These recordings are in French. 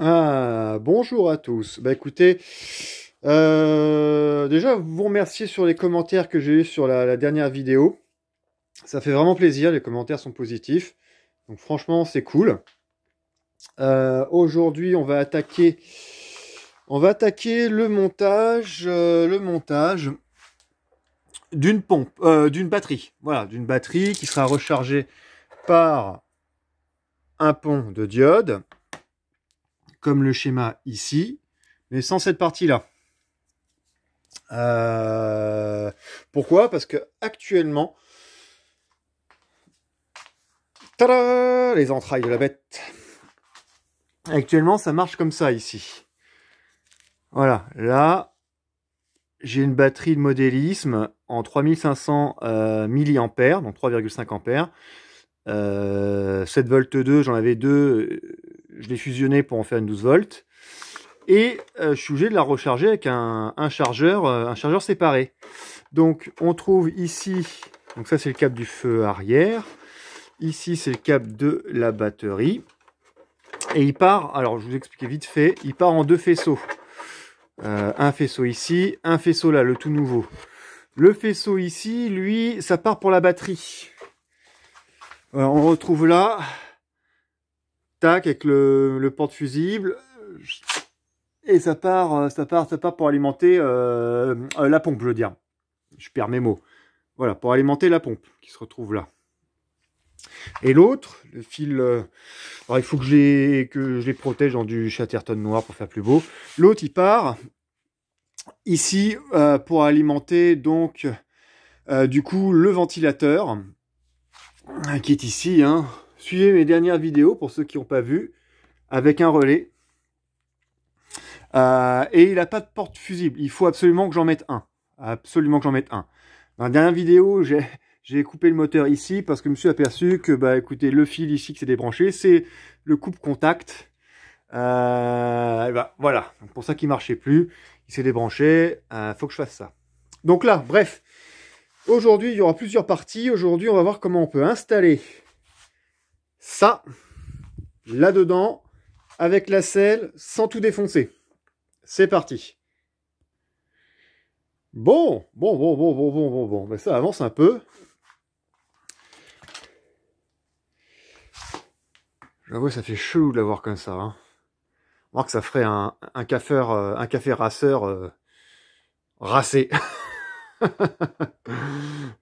Ah, bonjour à tous. Bah écoutez, euh, déjà vous remercier sur les commentaires que j'ai eu sur la, dernière vidéo. Ça fait vraiment plaisir, les commentaires sont positifs. Donc franchement, c'est cool. Euh, aujourd'hui, on va attaquer. On va attaquer le montage, euh, le montage d'une pompe, d'une batterie. Voilà, d'une batterie qui sera rechargée par un pont de diode comme le schéma ici, mais sans cette partie-là. Euh, pourquoi Parce que actuellement, les entrailles de la bête. Actuellement, ça marche comme ça ici. Voilà, là, j'ai une batterie de modélisme en 3500 euh, donc 3,5 ampères. 7 euh, volts 2, j'en avais deux je l'ai fusionné pour en faire une 12 volts. Et euh, je suis obligé de la recharger avec un, chargeur, euh, un chargeur séparé. Donc on trouve ici, donc ça c'est le câble du feu arrière. Ici c'est le câble de la batterie. Et il part, alors je vous expliquais vite fait, il part en deux faisceaux. Euh, un faisceau ici, un faisceau là, le tout nouveau. Le faisceau ici, lui, ça part pour la batterie. on retrouve là tac, avec le, le porte-fusible, euh, et ça part, euh, ça part, ça part pour alimenter euh, la pompe, je veux dire. Je perds mes mots. Voilà, pour alimenter la pompe qui se retrouve là. Et l'autre, le fil, il faut que je, les, que je les protège dans du chatterton noir pour faire plus beau. L'autre, il part ici pour alimenter donc du coup le ventilateur qui est ici, hein, Suivez mes dernières vidéos pour ceux qui n'ont pas vu, avec un relais. Euh, et il n'a pas de porte fusible. Il faut absolument que j'en mette un. Absolument que j'en mette un. Dans la dernière vidéo, j'ai coupé le moteur ici parce que je me suis aperçu que bah écoutez, le fil ici qui s'est débranché, c'est le coupe contact. Euh, bah, voilà, pour ça qu'il ne marchait plus, il s'est débranché, Il euh, faut que je fasse ça. Donc là, bref, aujourd'hui il y aura plusieurs parties, aujourd'hui on va voir comment on peut installer ça, là-dedans, avec la selle, sans tout défoncer. C'est parti. Bon, bon, bon, bon, bon, bon, bon, bon, mais ben, ça avance un peu. J'avoue, ça fait chelou de l'avoir comme ça. Hein. que ça ferait un, un, euh, un café rasseur euh, rassé. Euh,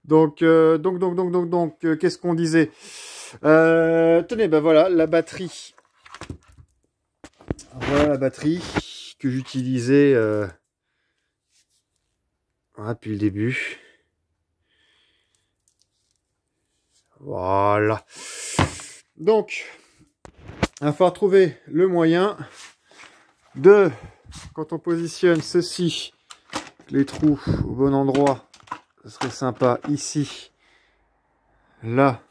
donc, donc, donc, donc, donc, donc, qu'est-ce qu'on disait euh, tenez, ben voilà, la batterie. Voilà la batterie que j'utilisais euh, hein, depuis le début. Voilà. Donc, il va falloir trouver le moyen de, quand on positionne ceci, les trous au bon endroit, ce serait sympa ici, là,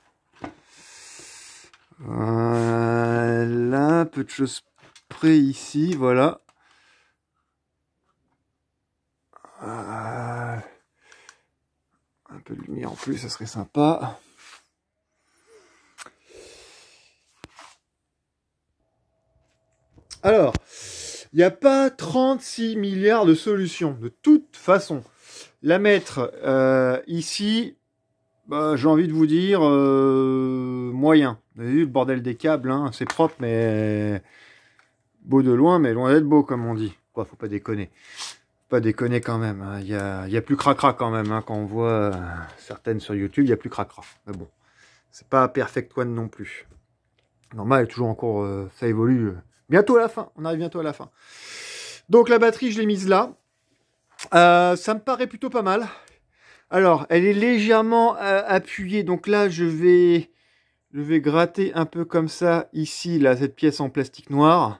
voilà, euh, un peu de choses près ici, voilà. Euh, un peu de lumière en plus, ça serait sympa. Alors, il n'y a pas 36 milliards de solutions, de toute façon. La mettre euh, ici, bah, j'ai envie de vous dire, moyen le bordel des câbles, hein, c'est propre, mais beau de loin, mais loin d'être beau, comme on dit. faut pas déconner. Faut pas déconner quand même. Hein. Il y, a, plus cracra quand même. Hein. Quand on voit euh, certaines sur YouTube, il y a plus cracra. Mais bon, c'est pas Perfect One non plus. Normal, toujours encore, euh, ça évolue. Euh, bientôt à la fin, on arrive bientôt à la fin. Donc la batterie, je l'ai mise là. ça me paraît plutôt pas mal. Alors, elle est légèrement appuyée, donc là, je vais je vais gratter un peu comme ça, ici, là, cette pièce en plastique noir,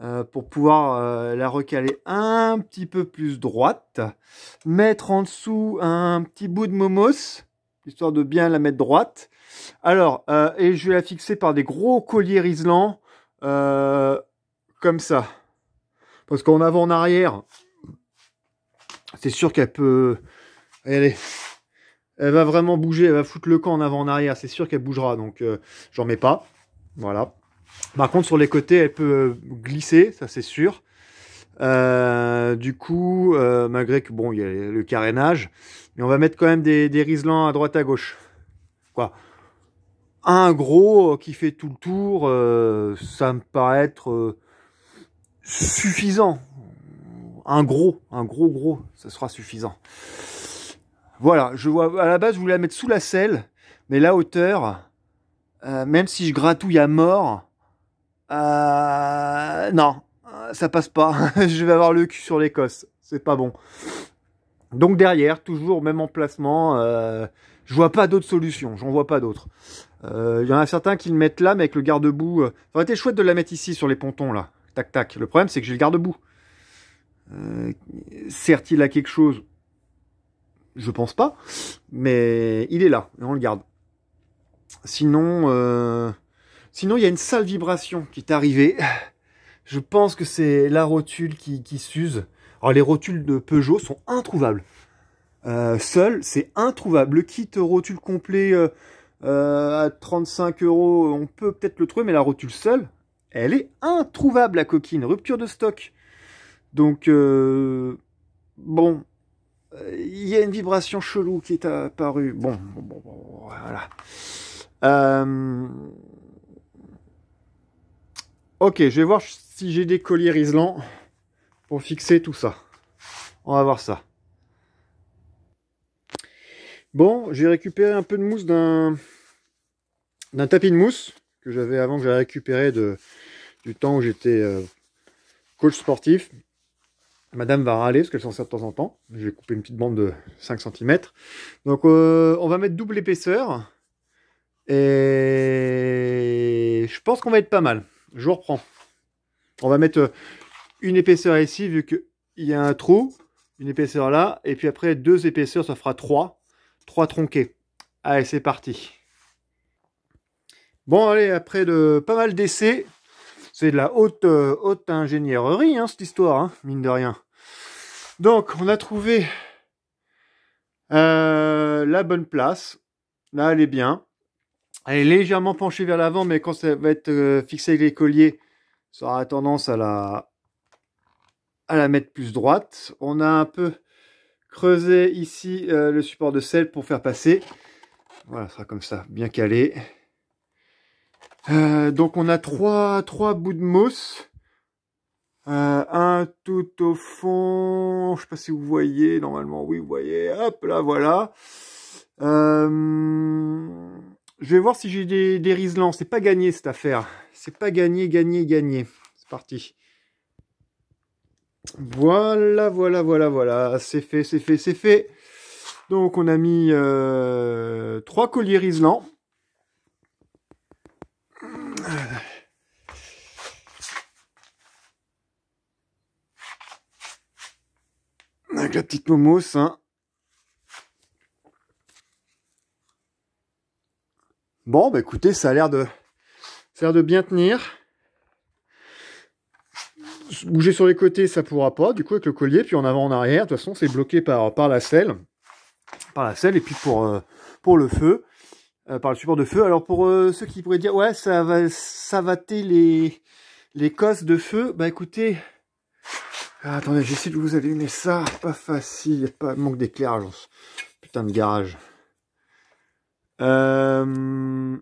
euh, pour pouvoir euh, la recaler un petit peu plus droite. Mettre en dessous un petit bout de momos, histoire de bien la mettre droite. Alors, euh, et je vais la fixer par des gros colliers euh, comme ça. Parce qu'en avant, en arrière, c'est sûr qu'elle peut... Allez, elle va vraiment bouger, elle va foutre le camp en avant, en arrière, c'est sûr qu'elle bougera, donc euh, j'en mets pas. Voilà. Par contre, sur les côtés, elle peut euh, glisser, ça c'est sûr. Euh, du coup, malgré que bon, il y a le carénage, mais on va mettre quand même des, des à droite à gauche. Quoi Un gros qui fait tout le tour, ça me paraît être suffisant. Un gros, un gros gros, ça sera suffisant. Voilà, je vois, à la base, je voulais la mettre sous la selle, mais la hauteur, euh, même si je gratouille à mort, euh, non, ça passe pas. je vais avoir le cul sur l'Écosse. C'est pas bon. Donc derrière, toujours même emplacement. Euh, je vois pas d'autres solutions. J'en vois pas d'autres. Il y en a certains qui le mettent là, mais avec le garde-boue. Ça aurait été chouette de la mettre ici sur les pontons là. Tac tac. Le problème, c'est que j'ai le garde-boue. sert il à quelque chose je pense pas, mais il est là et on le garde. Sinon, euh, sinon il y a une sale vibration qui est arrivée. Je pense que c'est la rotule qui, s'use. Alors les rotules de Peugeot sont introuvables. Euh, seul, c'est introuvable. Le kit rotule complet euh, à 35 euros, on peut peut-être le trouver, mais la rotule seule, elle est introuvable, la coquine. Rupture de stock. Donc, bon, euh, il y a une vibration chelou qui est apparue. Bon, bon, bon, voilà. Euh, ok, je vais voir si j'ai des colliers islants pour fixer tout ça. On va voir ça. Bon, j'ai récupéré un peu de mousse d'un d'un tapis de mousse que j'avais avant que j'avais récupéré du temps où j'étais euh, coach sportif. Madame va râler, parce qu'elle s'en sert de temps en temps. Je vais couper une petite bande de 5 cm. Donc euh, on va mettre double épaisseur. Et je pense qu'on va être pas mal. Je reprends. On va mettre euh, une épaisseur ici, vu qu'il y a un trou. Une épaisseur là. Et puis après, deux épaisseurs, ça fera trois. Trois tronqués. Allez, c'est parti. Bon, allez, après de pas mal d'essais, c'est de la haute, euh, haute ingénierie, hein, cette histoire, hein, mine de rien. Donc, on a trouvé euh, la bonne place. Là, elle est bien. Elle est légèrement penchée vers l'avant, mais quand ça va être euh, fixé avec les colliers, ça aura tendance à la, à la mettre plus droite. On a un peu creusé ici le support de sel pour faire passer. Voilà, ça sera comme ça, bien calé. Euh, donc on a trois, trois bouts de mousse. Euh, un tout au fond, je sais pas si vous voyez, normalement oui vous voyez, hop là voilà. Euh, je vais voir si j'ai des, des riselants, c'est pas gagné cette affaire, c'est pas gagné, gagné, gagné, c'est parti. Voilà, voilà, voilà, voilà, c'est fait, c'est fait, c'est fait. Donc on a mis euh, trois colliers riselants. Avec la petite momos, hein. Bon, bah écoutez, ça a l'air de, ça a l'air de bien tenir. Bouger sur les côtés, ça pourra pas. Du coup, avec le collier, puis en avant, en arrière, de toute façon, c'est bloqué par, par la selle, par la selle, et puis pour, euh, pour le feu, euh, par le support de feu. Alors pour euh, ceux qui pourraient dire, ouais, ça va, ça les, les cosses de feu. Bah écoutez, ah, attendez, j'essaie de vous allumer ça. Pas facile, pas manque d'éclairage. Putain de garage. Il euh,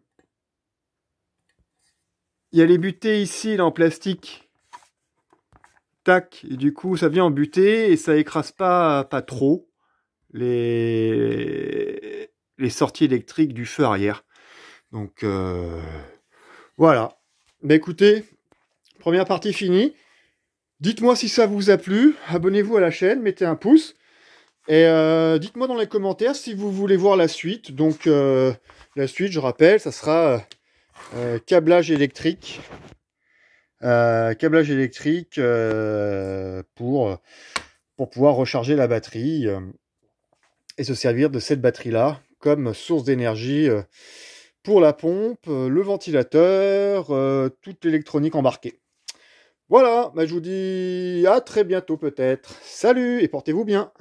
y a les butées ici, en plastique. Tac. Et du coup, ça vient en butée et ça écrase pas, pas trop les, sorties électriques du feu arrière. Donc, euh, voilà. Bah, écoutez, première partie finie. Dites-moi si ça vous a plu, abonnez-vous à la chaîne, mettez un pouce, et euh, dites-moi dans les commentaires si vous voulez voir la suite. Donc euh, la suite, je rappelle, ça sera euh, câblage électrique, câblage électrique pour, pour pouvoir recharger la batterie et se servir de cette batterie-là comme source d'énergie pour la pompe, le ventilateur, toute l'électronique embarquée. Voilà, bah, je vous dis à très bientôt peut-être. Salut et portez-vous bien.